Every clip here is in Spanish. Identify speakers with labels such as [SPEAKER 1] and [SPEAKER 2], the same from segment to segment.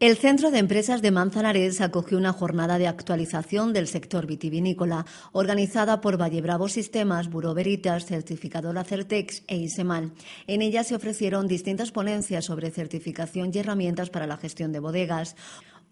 [SPEAKER 1] El Centro de Empresas de Manzanares acogió una jornada de actualización del sector vitivinícola organizada por Vallebravo Sistemas, Buro Veritas, Certificadora Certex e Isemal. En ella se ofrecieron distintas ponencias sobre certificación y herramientas para la gestión de bodegas.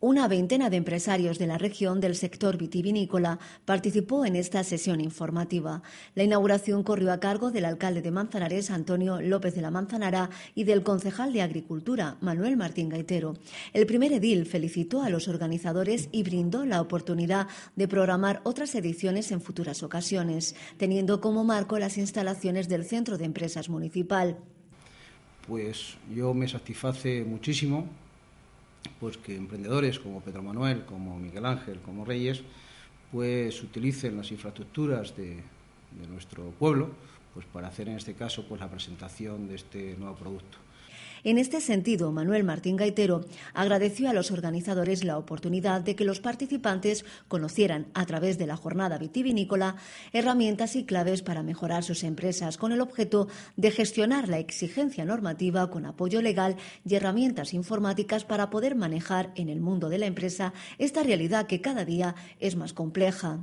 [SPEAKER 1] Una veintena de empresarios de la región del sector vitivinícola participó en esta sesión informativa. La inauguración corrió a cargo del alcalde de Manzanares, Antonio López de la Manzanara, y del concejal de Agricultura, Manuel Martín Gaitero. El primer edil felicitó a los organizadores y brindó la oportunidad de programar otras ediciones en futuras ocasiones, teniendo como marco las instalaciones del Centro de Empresas Municipal.
[SPEAKER 2] Pues yo me satisface muchísimo pues que emprendedores como Pedro Manuel, como Miguel Ángel, como Reyes, pues utilicen las infraestructuras de, nuestro pueblo pues para hacer en este caso pues la presentación de este nuevo producto.
[SPEAKER 1] En este sentido, Manuel Martín Gaitero agradeció a los organizadores la oportunidad de que los participantes conocieran a través de la jornada vitivinícola herramientas y claves para mejorar sus empresas con el objeto de gestionar la exigencia normativa con apoyo legal y herramientas informáticas para poder manejar en el mundo de la empresa esta realidad que cada día es más compleja.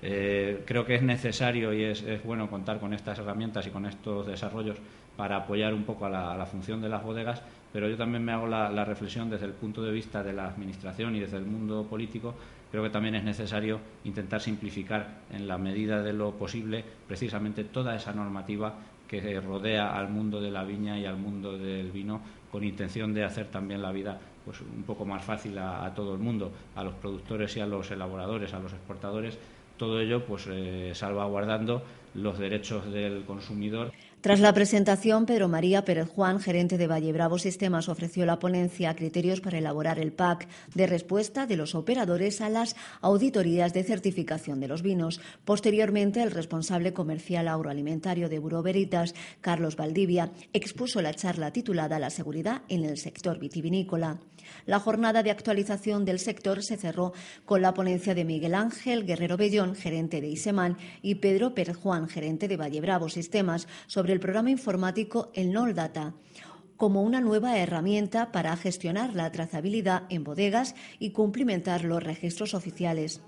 [SPEAKER 3] Eh, creo que es necesario y es, bueno contar con estas herramientas y con estos desarrollos para apoyar un poco a la, función de las bodegas, pero yo también me hago la, reflexión desde el punto de vista de la Administración y desde el mundo político. Creo que también es necesario intentar simplificar en la medida de lo posible precisamente toda esa normativa que rodea al mundo de la viña y al mundo del vino con intención de hacer también la vida pues, un poco más fácil a todo el mundo, a los productores y a los elaboradores, a los exportadores todo ello pues eh, salvaguardando los derechos del consumidor.
[SPEAKER 1] Tras la presentación, Pedro María Pérez Juan, gerente de Valle Bravo Sistemas, ofreció la ponencia Criterios para elaborar el PAC de respuesta de los operadores a las auditorías de certificación de los vinos. Posteriormente, el responsable comercial agroalimentario de Buró Veritas, Carlos Valdivia, expuso la charla titulada La seguridad en el sector vitivinícola. La jornada de actualización del sector se cerró con la ponencia de Miguel Ángel Guerrero Bellón, gerente de isemán y Pedro Pérez Juan gerente de Valle Bravo Sistemas, sobre el programa informático El Noldata, Data como una nueva herramienta para gestionar la trazabilidad en bodegas y cumplimentar los registros oficiales.